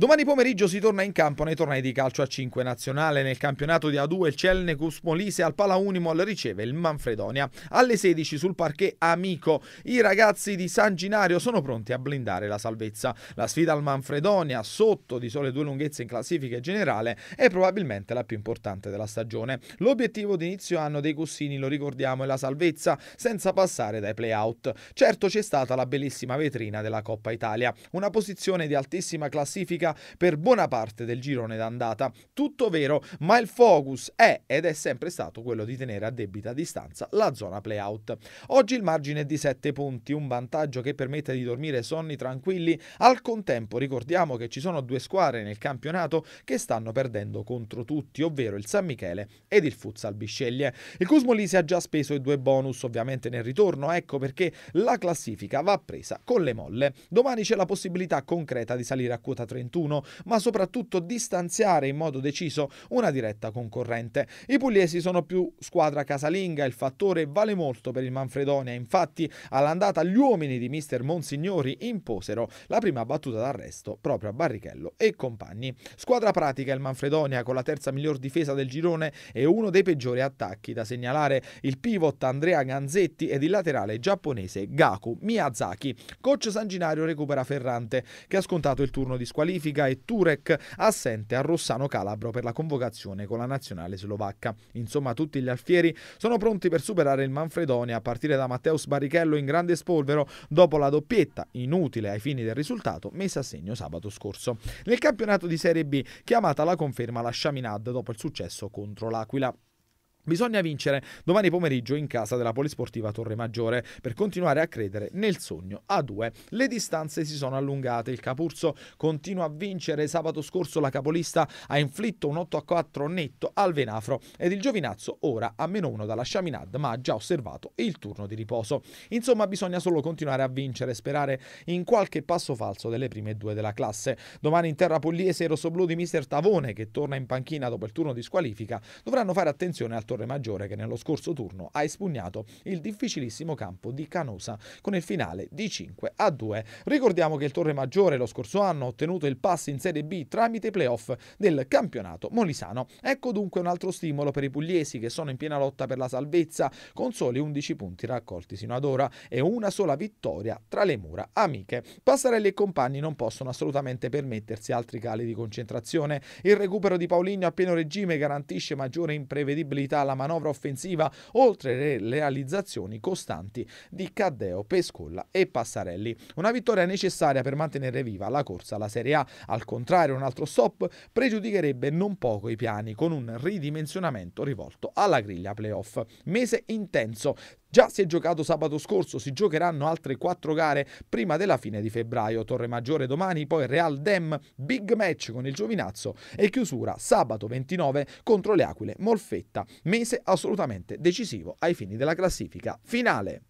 Domani pomeriggio si torna in campo nei tornei di calcio a 5 nazionale. Nel campionato di A2 il Celnecus Molise al Pala Unimol riceve il Manfredonia. Alle 16 sul parquet Amico. I ragazzi di San Ginario sono pronti a blindare la salvezza. La sfida al Manfredonia, sotto di sole due lunghezze in classifica generale, è probabilmente la più importante della stagione. L'obiettivo d'inizio anno dei Cussini, lo ricordiamo, è la salvezza, senza passare dai playout. Certo c'è stata la bellissima vetrina della Coppa Italia, una posizione di altissima classifica classifica per buona parte del girone d'andata. Tutto vero, ma il focus è ed è sempre stato quello di tenere a debita distanza la zona playout. Oggi il margine è di 7 punti, un vantaggio che permette di dormire sonni tranquilli. Al contempo ricordiamo che ci sono due squadre nel campionato che stanno perdendo contro tutti, ovvero il San Michele ed il Futsal Bisceglie. Il si ha già speso i due bonus ovviamente nel ritorno, ecco perché la classifica va presa con le molle. Domani c'è la possibilità concreta di salire a quota 31 2021, ma soprattutto distanziare in modo deciso una diretta concorrente. I pugliesi sono più squadra casalinga, il fattore vale molto per il Manfredonia, infatti all'andata gli uomini di mister Monsignori imposero la prima battuta d'arresto proprio a Barrichello e compagni. Squadra pratica il Manfredonia con la terza miglior difesa del girone e uno dei peggiori attacchi da segnalare il pivot Andrea Ganzetti ed il laterale giapponese Gaku Miyazaki. Coach Sanginario recupera Ferrante che ha scontato il turno di squalifica Politica e Turek, assente a Rossano Calabro per la convocazione con la nazionale slovacca. Insomma tutti gli alfieri sono pronti per superare il Manfredonia a partire da Matteus Barichello in grande spolvero dopo la doppietta, inutile ai fini del risultato, messa a segno sabato scorso. Nel campionato di Serie B chiamata alla conferma la Chaminade dopo il successo contro l'Aquila. Bisogna vincere domani pomeriggio in casa della Polisportiva Torre Maggiore per continuare a credere nel sogno a due. Le distanze si sono allungate, il Capurso continua a vincere. Sabato scorso la capolista ha inflitto un 8 a 4 netto al Venafro ed il Giovinazzo ora a meno 1 dalla Chaminade ma ha già osservato il turno di riposo. Insomma bisogna solo continuare a vincere sperare in qualche passo falso delle prime due della classe. Domani in terra pugliese i rossoblù di mister Tavone che torna in panchina dopo il turno di squalifica dovranno fare attenzione al Torremaggiore che nello scorso turno ha espugnato il difficilissimo campo di Canosa con il finale di 5 a 2. Ricordiamo che il Torremaggiore lo scorso anno ha ottenuto il pass in Serie B tramite playoff del campionato molisano. Ecco dunque un altro stimolo per i pugliesi che sono in piena lotta per la salvezza con soli 11 punti raccolti sino ad ora e una sola vittoria tra le mura amiche. Passarelli e compagni non possono assolutamente permettersi altri cali di concentrazione. Il recupero di Paulinho a pieno regime garantisce maggiore imprevedibilità tutta la manovra offensiva, oltre le realizzazioni costanti di Caddeo, Pescolla e Passarelli. Una vittoria necessaria per mantenere viva la corsa alla Serie A. Al contrario, un altro stop pregiudicherebbe non poco i piani, con un ridimensionamento rivolto alla griglia playoff. Mese intenso, Già si è giocato sabato scorso, si giocheranno altre quattro gare prima della fine di febbraio. Torre Maggiore domani, poi Real Dem, big match con il Giovinazzo e chiusura sabato 29 contro le Aquile Molfetta, mese assolutamente decisivo ai fini della classifica finale.